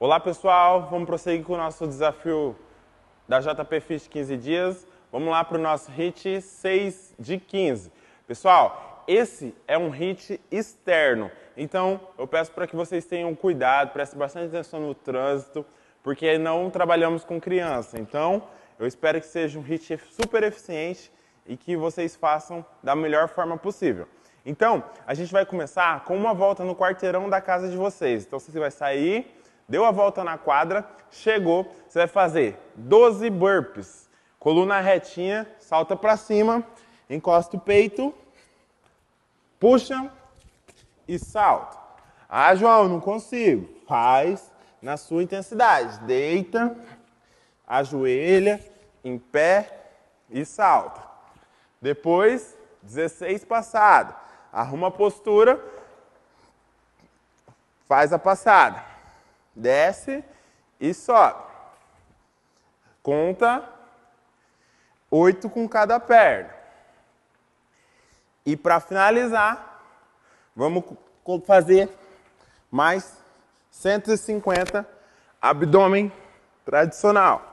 Olá pessoal, vamos prosseguir com o nosso desafio da JP 15 dias. Vamos lá para o nosso hit 6 de 15. Pessoal, esse é um hit externo, então eu peço para que vocês tenham cuidado, prestem bastante atenção no trânsito, porque não trabalhamos com criança. Então, eu espero que seja um hit super eficiente e que vocês façam da melhor forma possível. Então, a gente vai começar com uma volta no quarteirão da casa de vocês. Então, você vai sair deu a volta na quadra, chegou, você vai fazer 12 burpees. Coluna retinha, salta para cima, encosta o peito, puxa e salta. Ah, João, não consigo. Faz na sua intensidade. Deita, ajoelha, em pé e salta. Depois, 16 passadas. Arruma a postura, faz a passada desce e sobe. Conta oito com cada perna. E para finalizar, vamos fazer mais 150 abdômen tradicional.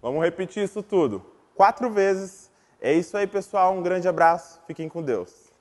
Vamos repetir isso tudo. Quatro vezes. É isso aí, pessoal. Um grande abraço. Fiquem com Deus.